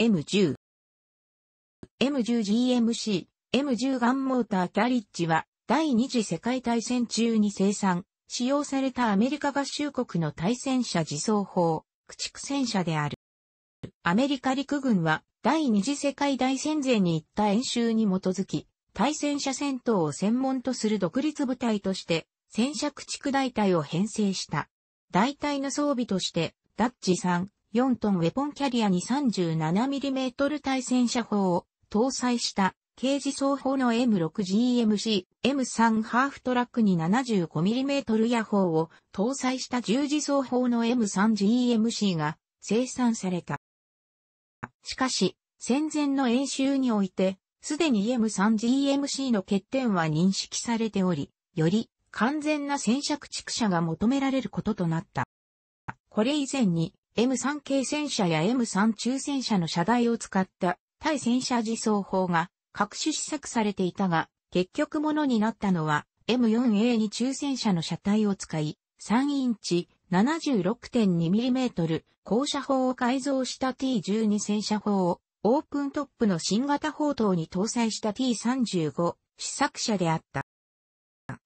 M10。M10GMC、M10 ガンモーターキャリッジは、第二次世界大戦中に生産、使用されたアメリカ合衆国の対戦車自走砲、駆逐戦車である。アメリカ陸軍は、第二次世界大戦前に行った演習に基づき、対戦車戦闘を専門とする独立部隊として、戦車駆逐大隊を編成した。大隊の装備として、ダッジ3、4トンウェポンキャリアに 37mm 対戦車砲を搭載した軽自走砲の M6GMC、M3 ハーフトラックに 75mm 野砲を搭載した十字走砲の M3GMC が生産された。しかし、戦前の演習において、すでに M3GMC の欠点は認識されており、より完全な戦車駆逐車が求められることとなった。これ以前に M3 系戦車や M3 中戦車の車台を使った対戦車自走砲が各種試作されていたが、結局ものになったのは M4A2 中戦車の車体を使い、3インチ 76.2mm 高射砲を改造した T12 戦車砲をオープントップの新型砲塔に搭載した T35 試作車であった。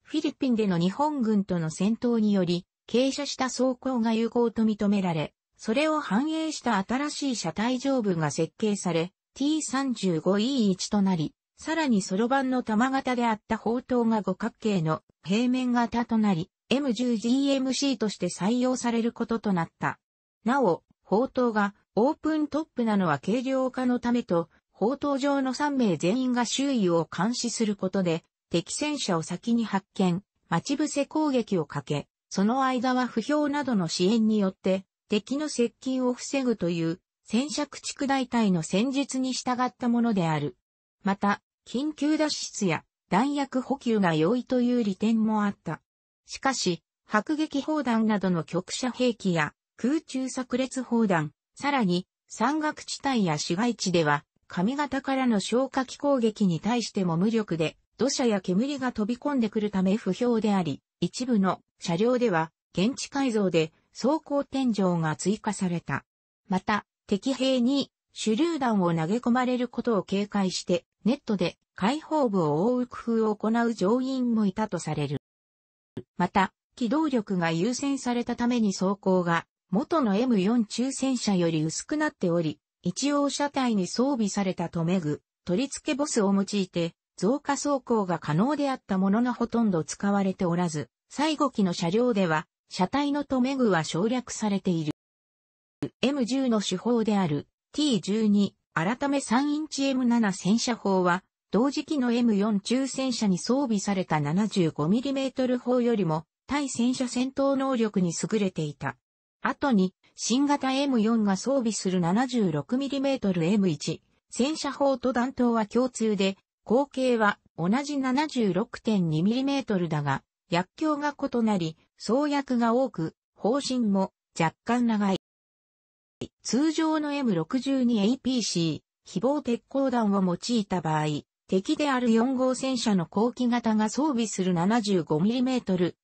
フィリピンでの日本軍との戦闘により、傾斜した装甲が有効と認められ、それを反映した新しい車体上部が設計され、T35E1 となり、さらにそろばんの玉型であった砲塔が五角形の平面型となり、m 1 0 g m c として採用されることとなった。なお、砲塔がオープントップなのは軽量化のためと、砲塔上の3名全員が周囲を監視することで、敵戦車を先に発見、待ち伏せ攻撃をかけ、その間は不評などの支援によって、敵の接近を防ぐという戦車駆逐大隊の戦術に従ったものである。また、緊急脱出や弾薬補給が容易という利点もあった。しかし、迫撃砲弾などの局射兵器や空中炸裂砲弾、さらに山岳地帯や市街地では、上方からの消火器攻撃に対しても無力で、土砂や煙が飛び込んでくるため不評であり、一部の車両では現地改造で走行天井が追加された。また、敵兵に手榴弾を投げ込まれることを警戒して、ネットで解放部を覆う工夫を行う乗員もいたとされる。また、機動力が優先されたために走行が元の M4 中戦車より薄くなっており、一応車体に装備された留め具、取り付けボスを用いて、増加走行が可能であったもののほとんど使われておらず、最後期の車両では、車体の留め具は省略されている。M10 の手法である T12 改め3インチ M7 戦車砲は同時期の M4 中戦車に装備された 75mm 砲よりも対戦車戦闘能力に優れていた。後に新型 M4 が装備する 76mmM1 戦車砲と弾頭は共通で、口径は同じ 76.2mm だが、薬莢が異なり、創薬が多く、方針も若干長い。通常の M62APC、非防鉄鋼弾を用いた場合、敵である4号戦車の後期型が装備する 75mm、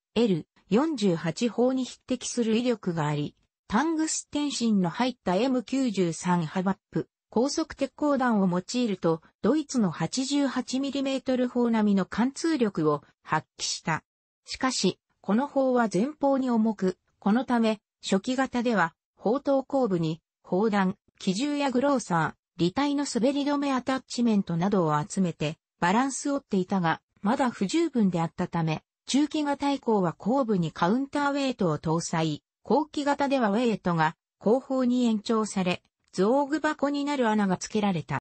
L48 砲に匹敵する威力があり、タングステン芯の入った M93 ハバップ、高速鉄鋼弾を用いると、ドイツの 88mm 砲並みの貫通力を発揮した。しかし、この砲は前方に重く、このため、初期型では、砲塔後部に、砲弾、機銃やグローサー、離体の滑り止めアタッチメントなどを集めて、バランスを追っていたが、まだ不十分であったため、中期型以降は後部にカウンターウェイトを搭載、後期型ではウェイトが後方に延長され、図具箱になる穴が付けられた。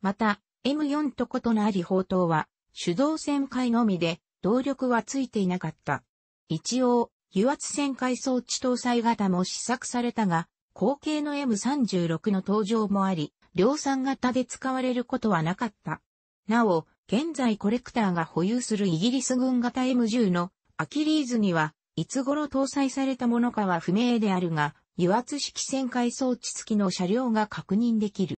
また、M4 と異なり砲塔は、手動旋回のみで、動力はついていなかった。一応、油圧旋回装置搭載型も試作されたが、後継の M36 の登場もあり、量産型で使われることはなかった。なお、現在コレクターが保有するイギリス軍型 M10 のアキリーズには、いつ頃搭載されたものかは不明であるが、油圧式旋回装置付きの車両が確認できる。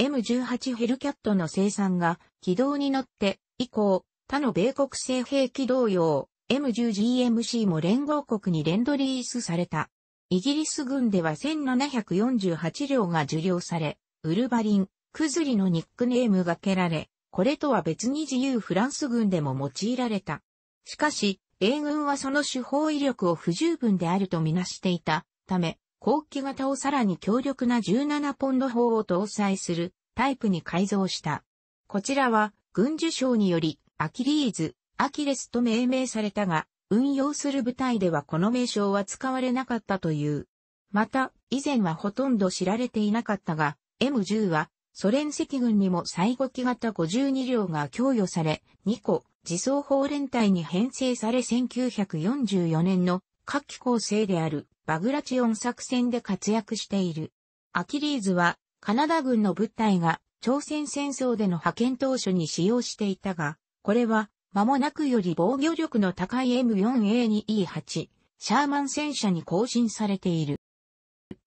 M18 ヘルキャットの生産が軌道に乗って以降、他の米国製兵器同様、M10GMC も連合国にレンドリースされた。イギリス軍では1748両が受領され、ウルバリン、クズリのニックネームがけられ、これとは別に自由フランス軍でも用いられた。しかし、英軍はその手法威力を不十分であるとみなしていたため、後期型をさらに強力な17ポンド砲を搭載するタイプに改造した。こちらは軍需省によりアキリーズ、アキレスと命名されたが、運用する部隊ではこの名称は使われなかったという。また、以前はほとんど知られていなかったが、M10 は、ソ連赤軍にも最後期型52両が供与され、2個、自走砲連隊に編成され1944年の夏季構成であるバグラチオン作戦で活躍している。アキリーズはカナダ軍の部隊が朝鮮戦争での派遣当初に使用していたが、これは、間もなくより防御力の高い M4A2E8、シャーマン戦車に更新されている。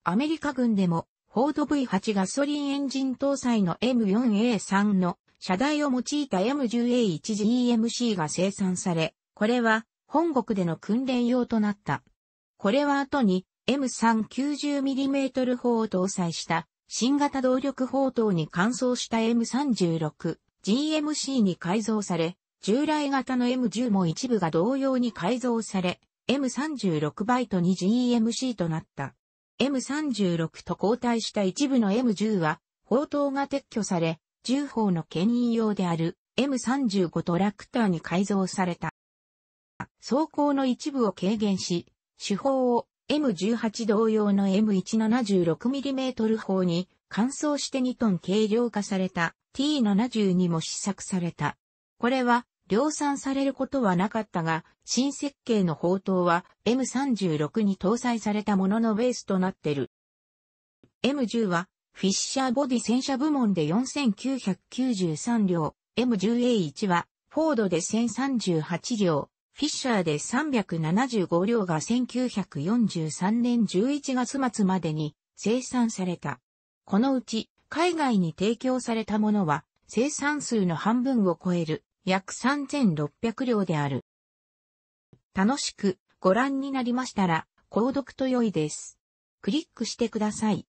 アメリカ軍でも、フォード V8 ガソリンエンジン搭載の M4A3 の車台を用いた M10A1GEMC が生産され、これは本国での訓練用となった。これは後に M390mm 砲を搭載した新型動力砲塔に換装した M36 GMC に改造され、従来型の M10 も一部が同様に改造され、M36 バイトに GMC となった。M36 と交代した一部の M10 は、砲塔が撤去され、重砲の牽引用である M35 トラクターに改造された。走行の一部を軽減し、手法を M18 同様の M176mm 砲に乾燥して2トン軽量化された T72 も試作された。これは量産されることはなかったが、新設計の砲塔は M36 に搭載されたもののベースとなってる。M10 はフィッシャーボディ戦車部門で4993両、M10A1 はフォードで1038両、フィッシャーで375両が1943年11月末までに生産された。このうち、海外に提供されたものは、生産数の半分を超える約3600両である。楽しくご覧になりましたら、購読と良いです。クリックしてください。